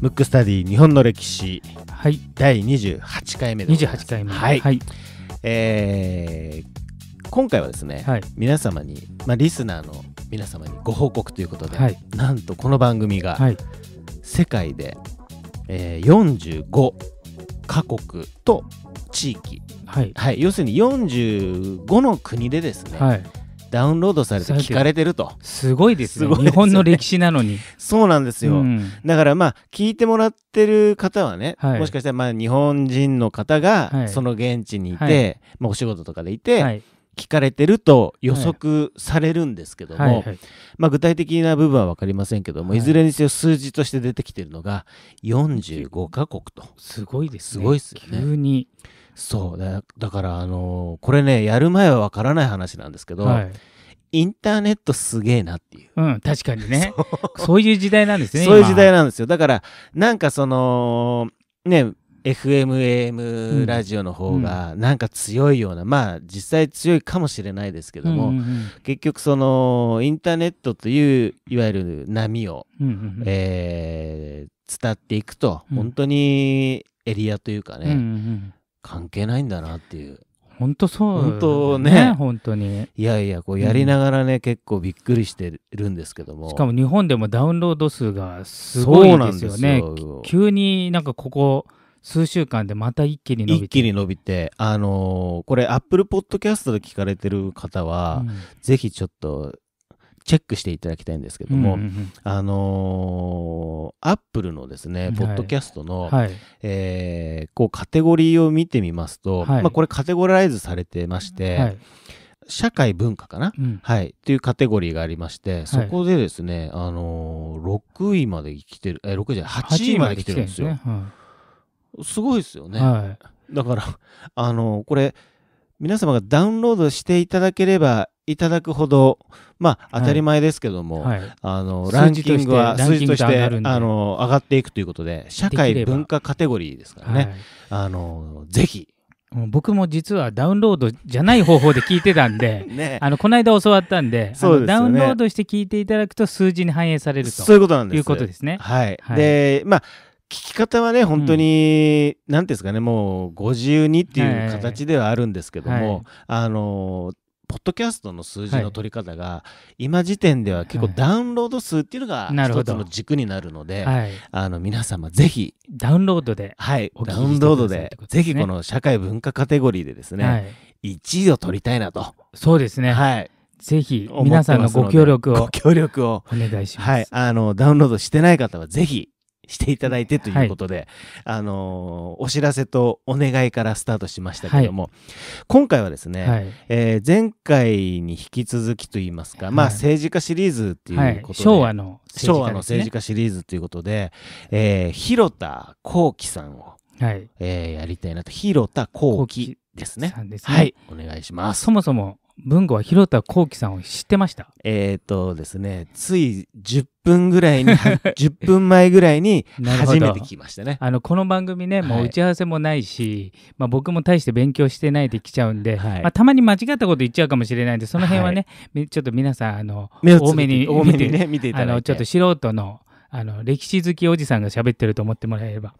ムックスタディ日本の歴史、はい、第28回目でございます。28回目、はいはい、えー、今回はですね、はい、皆様に、まあ、リスナーの皆様にご報告ということで、はい、なんとこの番組が、はい、世界で、えー、45カ国と地域、はいはい、要するに45の国でですね、はいダウンロードされて聞かれてるとすごいですね日本の歴史なのにそうなんですよ、だからまあ聞いてもらってる方はね、もしかしたらま日本人の方がその現地にいて、まお仕事とかでいて、聞かれてると予測されるんですけども、はいはいまあ、具体的な部分は分かりませんけども、はい、いずれにせよ数字として出てきてるのが45か国とすごいです、ね、すごいですよね急にそうだだからあのーこれねやる前はわからない話なんですけど、はい。インターネットすげえなっていう。うん、確かにね。そういう時代なんですね。そういう時代なんですよ。だから、なんかその、ね、FMAM ラジオの方がなんか強いような、まあ実際強いかもしれないですけども、結局そのインターネットといういわゆる波を、ええー伝っていくと、ん本当にエリアというかね、関係ないんだなっていう。本当そう、ね、本当ね本当にいやいやこうやりながらね、うん、結構びっくりしてるんですけどもしかも日本でもダウンロード数がすごいですよね急になんかここ数週間でまた一気に伸びて一気に伸びてあのー、これアップルポッドキャストで聞かれてる方は、うん、ぜひちょっとチェックしていただきたいんですけども、うんうんうん、あのー、アップルのですね、ポッドキャストの、はい、えー、こうカテゴリーを見てみますと、はい、まあ、これカテゴライズされてまして、はい、社会文化かな、うん、はい、というカテゴリーがありまして、そこでですね、あのー、6位まで来てる、え6位じゃない、8位まで来てるんですよ。すね、すごいですよね。だから、あのこれ、皆様がダウンロードしていただければいただくほど、まあ、当たり前ですけども、はいはい、あのランキングは数字としてあの上がっていくということで社会文化カテゴリーですからね、はい、あのぜひ僕も実はダウンロードじゃない方法で聞いてたんで、ね、あのこの間教わったんで、ね、ダウンロードして聞いていただくと数字に反映されるとそういうことなんですいうことですね。はい、でまあ聞き方はね本当に何、うん、ですかねもう52っていう形ではあるんですけども、はい、あのポッドキャストの数字の取り方が、今時点では結構ダウンロード数っていうのが一つの軸になるので、あの皆様ぜひダウンロードではいダウンロードでぜひこの社会文化カテゴリーでですね、はい、1位を取りたいなとそうですねはいぜひ皆さんのご協力をご協力をお願いします、はい、あのダウンロードしてない方はぜひしていただいてということで、はい、あのお知らせとお願いからスタートしましたけども、はい、今回はですね、はい、えー、前回に引き続きといいますか、まあ、政治家シリーズっていうことで、昭和の昭和の政治家シリーズということで、えー、広田幸喜さんを、はいえー、やりたいなと広田幸喜ですね。ですねはい、お願いします。そもそも文吾は広田幸喜さんを知ってましたえっ、ー、とですねつい10分ぐらいに10 分前ぐらいに初めて聞きましたねあのこの番組ねもう打ち合わせもないし、はい、まあ、僕も大して勉強してないで来ちゃうんで、はい、まあ、たまに間違ったこと言っちゃうかもしれないんでその辺はね、はい、ちょっと皆さんあの多めに見 て、ね、見ていただいてあのちょっと素人のあの歴史好きおじさんが喋ってると思ってもらえれば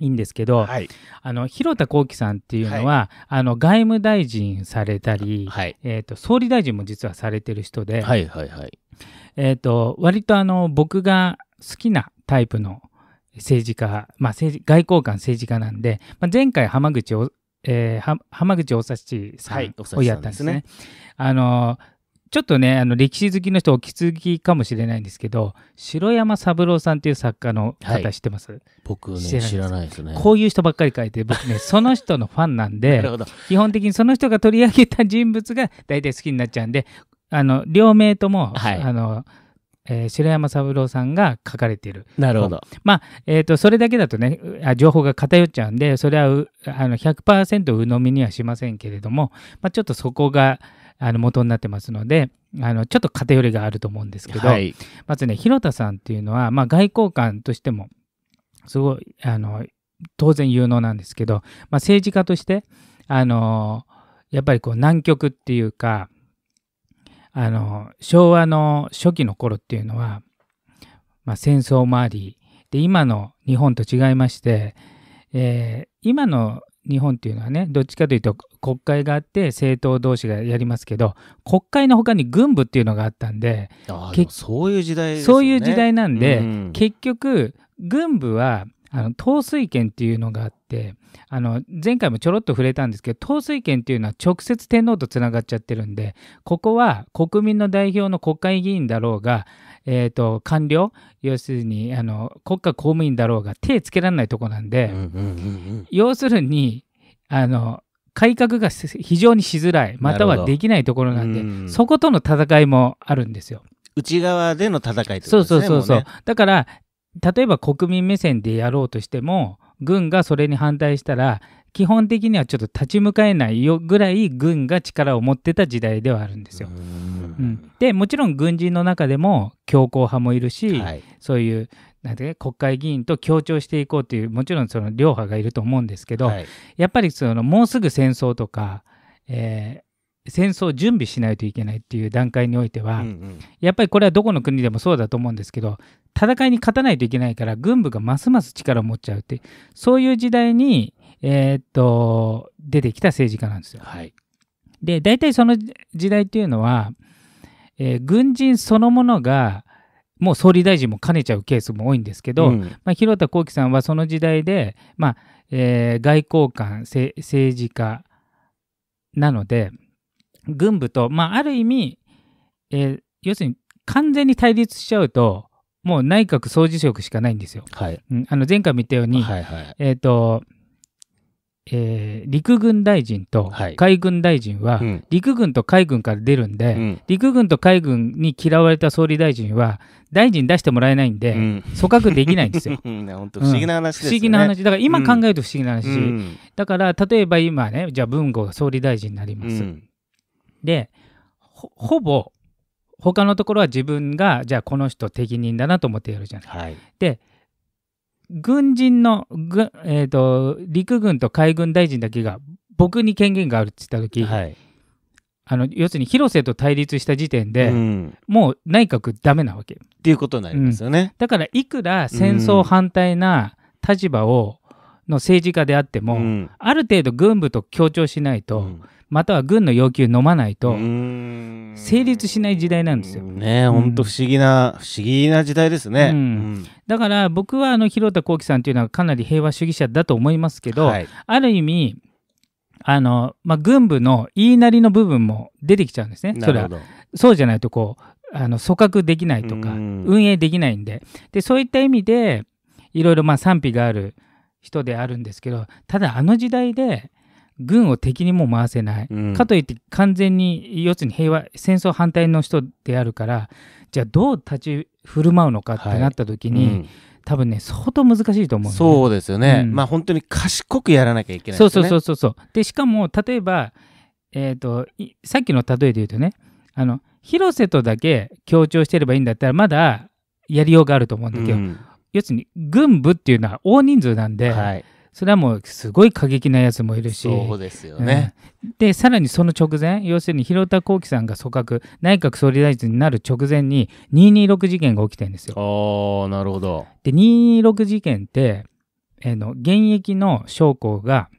いいんですけど、はい、あの広田光輝さんっていうのは、はい、あの外務大臣されたり、はい、えーと、総理大臣も実はされてる人で、はいはいはい、えーと、割とあの僕が好きなタイプの政治家、まあ、政治外交官政治家なんで、まあ、前回浜口お、えー、浜口おさしさんをやったんですね。はい、すねあのちょっとね、あの歴史好きの人、お気づきかもしれないんですけど、城山三郎さんっていう作家の方、知ってます、はい、僕ね知、知らないですね。こういう人ばっかり書いて、僕ね、その人のファンなんで 基本的にその人が取り上げた人物が大体好きになっちゃうんで、あの両名とも、はい、あのえー、白山三郎さんが書かれている。なるほど。まあ、えっ、ー、と、それだけだとね、情報が偏っちゃうんで、それはあの100%鵜呑みにはしませんけれども、まあ、ちょっとそこが、あの元になってますのであのちょっと偏りがあると思うんですけど、はい、まずね広田さんっていうのは、まあ、外交官としてもすごいあの当然有能なんですけど、まあ、政治家としてあのやっぱりこう南極っていうかあの昭和の初期の頃っていうのは、まあ、戦争もありで今の日本と違いまして、えー、今の日本っていうのはね、どっちかというと国会があって政党同士がやりますけど、国会のほかに軍部っていうのがあったんで、でそういう時代、ね、そういう時代なんで、うん、結局、軍部はあの統帥権っていうのがあって、あの前回もちょろっと触れたんですけど統帥権っていうのは直接天皇とつながっちゃってるんでここは国民の代表の国会議員だろうがえっ、ー、と、官僚、要するに、あの、国家公務員だろうが手つけられないとこなんで、うんうんうんうん、要するに、あの、改革が非常にしづらい、またはできないところなんで、そことの戦いもあるんですよ。内側での戦いですね。そうそうそうそう、ね、だから、例えば国民目線でやろうとしても、軍がそれに反対したら、基本的にはちょっと立ち向かえないよぐらい軍が力を持ってた時代ではあるんですよ。うん、でもちろん軍人の中でも強硬派もいるし、はい、そういうなんて国会議員と協調していこうというもちろんその両派がいると思うんですけど、はい、やっぱりそのもうすぐ戦争とか、えー戦争を準備しないといけないっていう段階においては、うんうん、やっぱりこれはどこの国でもそうだと思うんですけど戦いに勝たないといけないから軍部がますます力を持っちゃうってそういう時代にえー、っと、出てきた政治家なんですよ。はい。で、大体その時代っていうのは、えー、軍人そのものが、もう総理大臣も兼ねちゃうケースも多いんですけど、うん、まあ、広田光輝さんはその時代で、まあえー、外交官政治家なので軍部と、まあ、ある意味、えー、要するに完全に対立しちゃうともう内閣総辞職しかないんですよ。はいうん、あの前回も言ったように、はいはい、えーとえー、陸軍大臣と海軍大臣は、はいうん、陸軍と海軍から出るんで、うん、陸軍と海軍に嫌われた総理大臣は大臣出してもらえないんで、うん、組閣できないんですよ。不思議な話、ね、不思議な話だから今考えると不思議な話、だから例えば今ねじゃあ文豪が総理大臣になります。でほぼ他のところは自分がじゃあこの人適任だなと思ってやるじゃない。はい、で軍人の、えーと、陸軍と海軍大臣だけが僕に権限があるって言った時、はい、あの要するに広瀬と対立した時点で、うん、もう内閣ダメなわけ。っていうことになりますよね。うん、だからいくら戦争反対な立場を、の政治家であっても、うん、ある程度軍部と協調しないと、または軍の要求飲まないと成立しない時代なんですよ。ね本当不思議な、不思議な時代ですね。うん、だから僕はあの広田浩樹さんというのはかなり平和主義者だと思いますけど、はい、ある意味あの、まあ、軍部の言いなりの部分も出てきちゃうんですね。それはそうじゃないとこうあの組閣できないとか運営できないんででそういった意味でいろいろまあ賛否がある人であるんですけどただあの時代で軍を敵にも回せない、うん、かといって完全に要するに平和戦争反対の人であるからじゃあどう立ち振る舞うのかってなった時に、はいうん、多分ね相当難しいと思う、ね、そうですよね、うん、まあ本当に賢くやらなきゃいけない、ね、そうそうそうそうそうでしかも例えば、えーと、とさっきの例えで言うとねあの広瀬とだけ強調してればいいんだったらまだやりようがあると思うんだけど、要するに軍部っていうのは大人数なんで、はいそれはもうすごい過激なやつもいるしそうですよね、うん、でさらにその直前要するに広田光輝さんが組閣内閣総理大臣になる直前に226事件が起きてるんですよああなるほどで226事件って、えー、の現役の将校が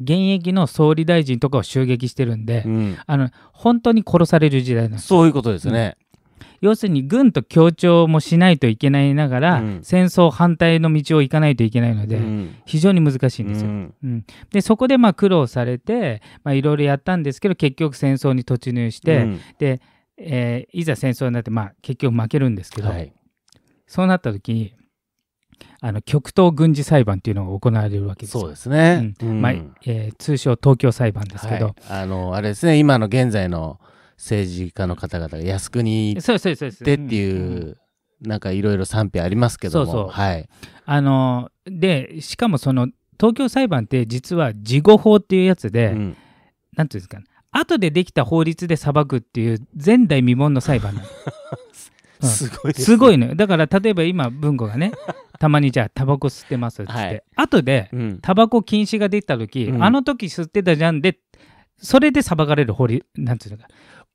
現役の総理大臣とかを襲撃してるんで、うん、あの本当に殺される時代なんですそういうことですね、要するに軍と協調もしないといけないながら、うん、戦争反対の道を行かないといけないので、うん、非常に難しいんですよ。うん、うん、でそこでまあ苦労されていろいろやったんですけど結局戦争に突入して、で、えー、いざ戦争になって、まあ、結局負けるんですけど、はい、そうなった時に。あの極東軍事裁判っていうのが行われるわけですそうですね、まあえ通称東京裁判ですけど、はい、あのあれですね今の現在の政治家の方々が靖国行ってっていう。なんかいろいろ賛否ありますけどもそうそう、はい、あのでしかもその東京裁判って実は事後法っていうやつで、うん、なんていうんですかね後でできた法律で裁くっていう前代未聞の裁判すごいす、ね すごいねだから例えば今文吾がね たまにじゃあタバコ吸ってますっつって、はい、後で、タバコ禁止ができた時、うん、あの時吸ってたじゃんでそれで裁かれる法律なんていうのか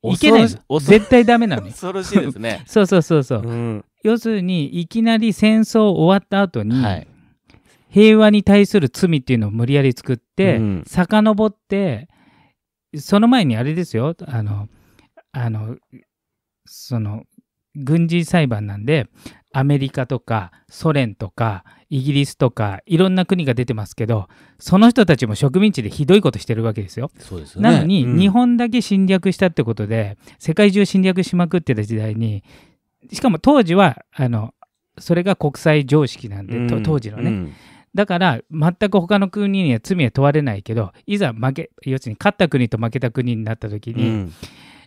いけない絶対ダメなの恐ろしいですね。そうそうそうそう、うん、要するに、いきなり戦争終わった後に、はい、平和に対する罪っていうのを無理やり作って、うん、遡って、その前にあれですよ、あの、あの、その、軍事裁判なんで、アメリカとかソ連とかイギリスとかいろんな国が出てますけどその人たちも植民地でひどいことしてるわけですよ。すよね、なのに、うん、日本だけ侵略したってことで世界中侵略しまくってた時代にしかも当時はあのそれが国際常識なんで、うん、当時のね。うんだから全く他の国には罪は問われないけどいざ負け要するに勝った国と負けた国になった時に、うん、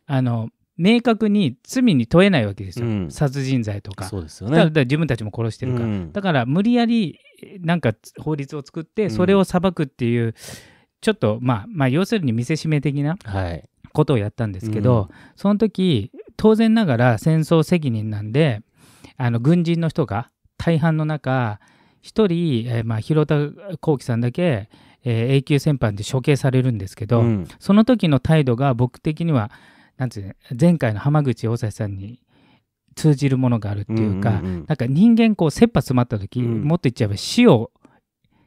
あの明確に罪に問えないわけですよ、うん、殺人罪とか、そうですよね、だ自分たちも殺してるから、うん、だから無理やりなんか法律を作って、それを裁くっていう、ちょっと、まあ、まあ、要するに見せしめ的なことをやったんですけど、はい、その時当然ながら戦争責任なんで、あの軍人の人が大半の中、1人、えー、まあ、広田幸喜さんだけ、えー、永久戦犯で処刑されるんですけど、その時の態度が僕的には、なんてう前回の浜口大崎さんに通じるものがあるっていうか、うんうんうん、なんか人間こう切羽詰まった時、うん、もっと言っちゃえば死を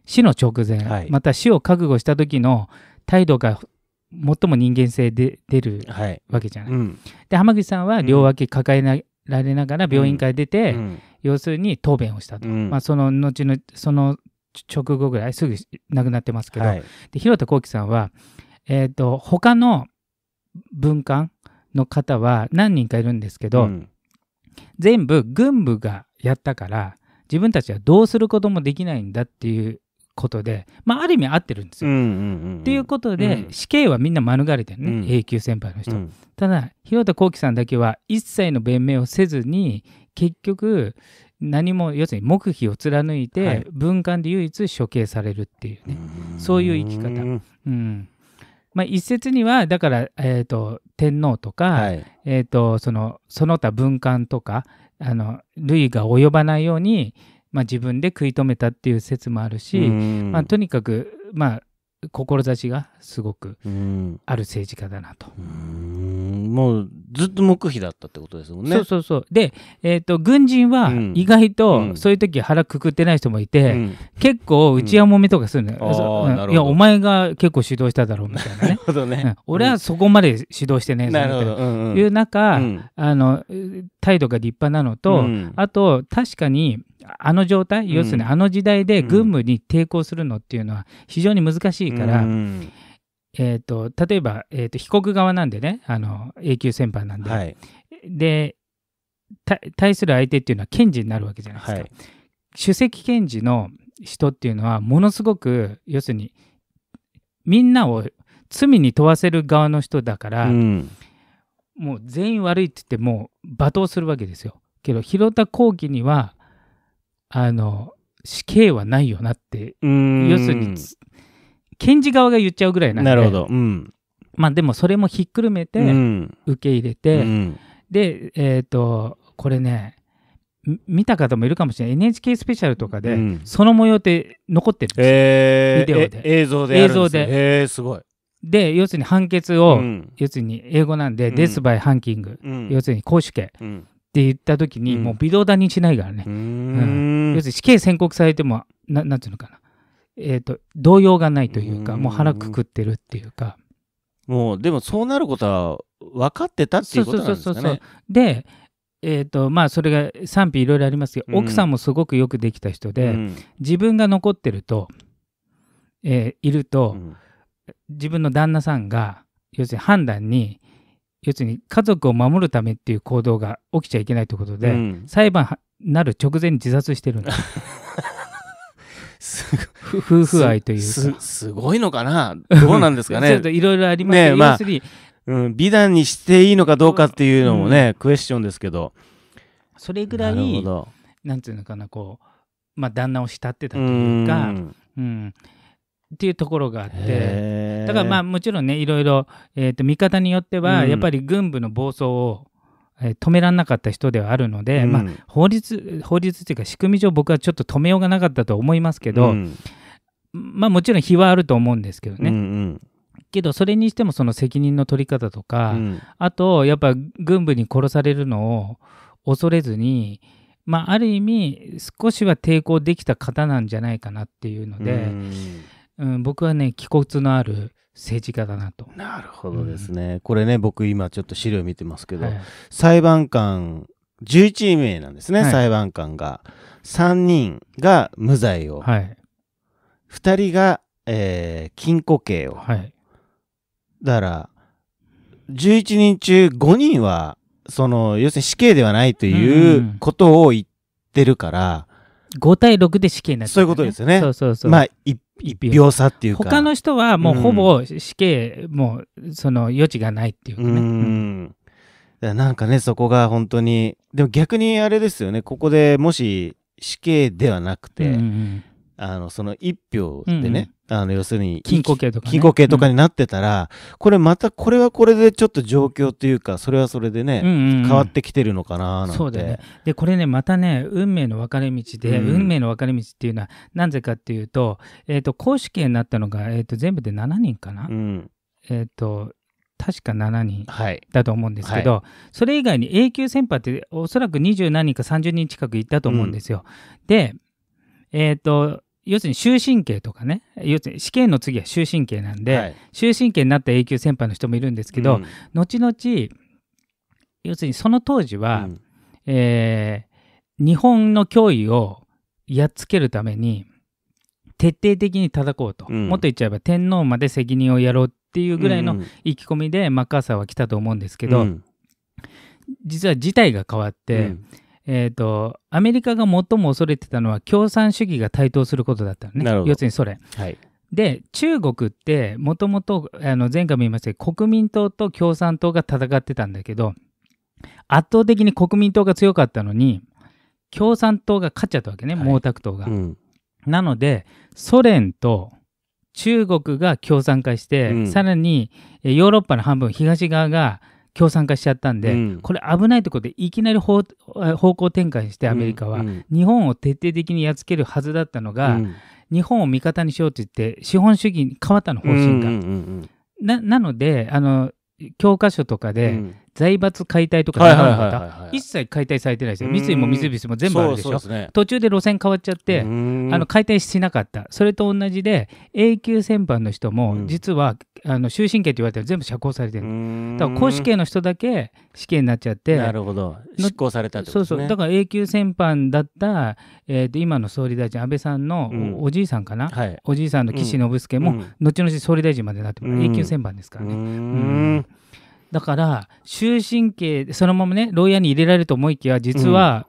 死の直前、はい、また死を覚悟した時の態度が最も人間性で出るわけじゃない。はいうん、で浜口さんは両脇抱えな、られながら病院から出て、うん、要するに答弁をしたと、まあ、その後のその直後ぐらいすぐ亡くなってますけど、はい、で広田幸喜さんは、えーと、と他の文官の方は何人かいるんですけど、うん、全部軍部がやったから自分たちはどうすることもできないんだっていうことで、まあ、ある意味合ってるんですよ。と、うんうん、いうことで、うん、死刑はみんな免れてるね、永久先輩の人。ただ広田光樹さんだけは一切の弁明をせずに結局何も要するに黙秘を貫いて、はい、文官で唯一処刑されるっていうねそういう生き方。うんまあ、一説にはだから、えーと、天皇とか、はい、えーと、とそのその他文官とかあの類が及ばないように、まあ、自分で食い止めたっていう説もあるし、まあ、とにかく、まあ、志がすごくある政治家だなと。うもうずっと黙秘だったってことですもんね。そうそうそうで、えーと、軍人は意外とそういう時腹くくってない人もいて、うん、結構内輪もめとかするのよ、いやお前が結構指導しただろうみたいなね ねうん、俺はそこまで指導してねえぞみたいな、うんうん、いう中、あの態度が立派なのと、あと確かにあの状態要するにあの時代で軍務に抵抗するのっていうのは非常に難しいから。うんえーと、例えば、えーと、被告側なんでねあの永久戦犯なんで、はい、で対する相手っていうのは検事になるわけじゃないですか。はい、首席検事の人っていうのはものすごく要するにみんなを罪に問わせる側の人だから、うん、もう全員悪いって言ってもう罵倒するわけですよ。けど広田幸輝にはあの死刑はないよなって要するに検事側が言っちゃうぐらいなんで。なるほど。うん。まあでもそれもひっくるめて、受け入れて、うん、で、えっ、ー、と、これね、見た方もいるかもしれない NHK スペシャルとかで、うん、その模様って残ってるんですよ、えー、ビデオで映像で映像でええすごいで要するに判決を、うん、要するに英語なんで、うん、デス・バイ・ハンキング、要するに公主刑、って言った時に、もう微動だにしないからね、要するに死刑宣告されてもななんていうのかなえーと、動揺がないというかもう腹くくってるっていうかもうでもそうなることは分かってたっていうことなんですかねそうそうそうそうでえーとまあ、それが賛否いろいろありますけど、奥さんもすごくよくできた人で、自分が残ってると、えー、いると、自分の旦那さんが要するに判断に要するに家族を守るためっていう行動が起きちゃいけないということで、裁判なる直前に自殺してるんです。夫婦愛というすすごいのかなどうなんですかね いろいろありますね、まあ、うん、美談にしていいのかどうかっていうのもね、うん、クエスチョンですけどそれぐらいななんていうのかなこう、まあ、旦那を慕ってたというかうん、っていうところがあってだからまあもちろんねいろいろ、えーと、と見方によっては、やっぱり軍部の暴走を止められなかった人ではあるので、うん、まあ、法律法律というか仕組み上僕はちょっと止めようがなかったと思いますけど、うん、まあ、もちろん非はあると思うんですけどね。うんうんけどそれにしてもその責任の取り方とか、うん、あとやっぱ軍部に殺されるのを恐れずに、まあ、ある意味少しは抵抗できた方なんじゃないかなっていうので、うん、僕はね気骨のある政治家だなと。なるほどですね。うん、これね、僕今ちょっと資料見てますけど、はい、裁判官、11名なんですね、はい、裁判官が。3人が無罪を。はい、2人が、えー、禁錮刑を。はい、だから、11人中5人は、その、要するに死刑ではないということを言ってるから、5対6で死刑になって、ね、そういうことですよね。まあ、一秒差っていうか。他の人はもうほぼ死刑、うん、もうその余地がないっていうかね。うん。だなんかね、そこが本当に、でも逆にあれですよね、ここでもし死刑ではなくて、うんうん、あの、その一票でね、あの、要するに、金庫系とか、ね、金庫系とかになってたら、うん、これまた、これはこれでちょっと状況というか、それはそれでね、うんうんうん、変わってきてるのかななんて。そうだね。で、これね、またね、運命の分かれ道で、うん、運命の分かれ道っていうのは、なぜかっていうと、えっ、ー、と、公式になったのが、えっ、ー、と、全部で7人かな。うん、えっ、ー、と、確か7人だと思うんですけど、はいそれ以外に A 級先輩っておそらく20何人か30人近くいたと思うんですよ。で、えっ、と、要するに終身刑とかね要するに死刑の次は終身刑なんで、はい、終身刑になった永久先輩の人もいるんですけど、うん、後々要するにその当時は、うん、えー、日本の脅威をやっつけるために徹底的に叩こうと、うん、もっと言っちゃえば天皇まで責任をやろうっていうぐらいの意気込みでマッカーサーは来たと思うんですけど、実は事態が変わって、うえー、と、アメリカが最も恐れてたのは共産主義が台頭することだったのね。要するにそれ。はい、で、中国って、もともと、あの、前回も言いましたけど、国民党と共産党が戦ってたんだけど、圧倒的に国民党が強かったのに、共産党が勝っちゃったわけね、はい、毛沢東が。うん、なので、ソ連と中国が共産化して、うん、さらにヨーロッパの半分、東側が共産化しちゃったんで、うん、これ危ないところでいきなり方向転換してアメリカは、うん、日本を徹底的にやっつけるはずだったのが、うん、日本を味方にしようと言って資本主義に変わったの方針が。ななのであの教科書とかで、財閥解体とか一切解体されてないですよ、三井も三菱も全部あるでしょ、ね、途中で路線変わっちゃって、あの解体しなかった、それと同じで、永久戦犯の人も、実は、うん、あの終身刑と言われて全部釈放されてるだから、公子刑の人だけ死刑になっちゃって、なるほど、執行された、ね、そうそう、だから永久戦犯だった、えー、と今の総理大臣、安倍さんのお,、じいさんかな、うんはい、おじいさんの岸信介も、後々総理大臣までなって、永久戦犯ですからね。だから終身刑そのままね牢屋に入れられると思いきや実は、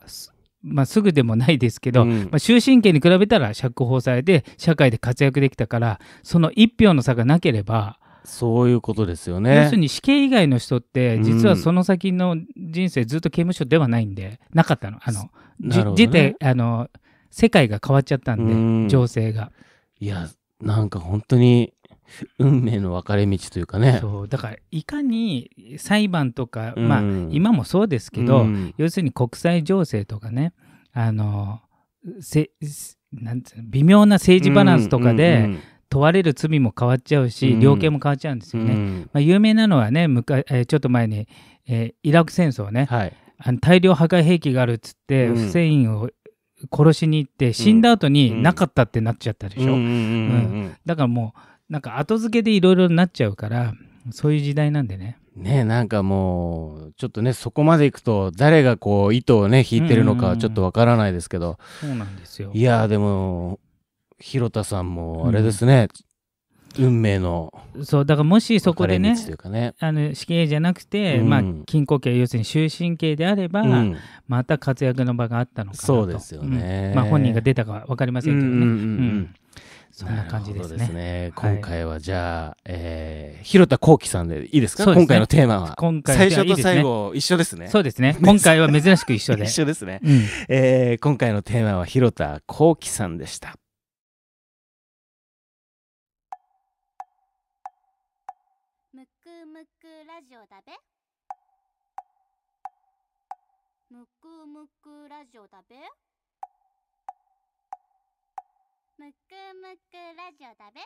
うん、まあ、すぐでもないですけど、うん、まあ、終身刑に比べたら釈放されて社会で活躍できたからその1票の差がなければそういうことですよね要するに死刑以外の人って実はその先の人生ずっと刑務所ではないんで、なかったのあの、ね、じてあの世界が変わっちゃったんで、情勢が。いやなんか本当に 運命の分かれ道というかねそうだからいかに裁判とか、うん、まあ今もそうですけど、うん、要するに国際情勢とかねあのせなん微妙な政治バランスとかで、問われる罪も変わっちゃうし、量刑も変わっちゃうんですよね。うん、まあ、有名なのはね、えー、ちょっと前に、えー、イラク戦争ね、はい、あの大量破壊兵器があるっつって、うん、フセインを殺しに行って、死んだ後になかったってなっちゃったでしょ。だからもうなんか後付けでいろいろなっちゃうからそういう時代なんでね。ねなんかもうちょっとねそこまでいくと誰がこう糸をね引いてるのかちょっとわからないですけど、そうなんですよいやでも広田さんもあれですね、うん、運命のそうだからもしそこでね、ね、あの死刑じゃなくて、うん、まあ、禁硬形要するに終身刑であれば、うん、また活躍の場があったのかなとそうですよね、まあ、本人が出たか分かりませんけどね。うんうん、うんそんな感じですね。すね今回はじゃあ、はい、えー、広田幸喜さんでいいですか、ね、今回のテーマは。今回最初と最後、一緒ですね。そうですね。今回は珍しく一緒で。一緒ですね、うん、えー、今回のテーマは広田幸喜さんでした。むくむくラジオだべ。むくむくラジオだべ。むくむくラジオだべ。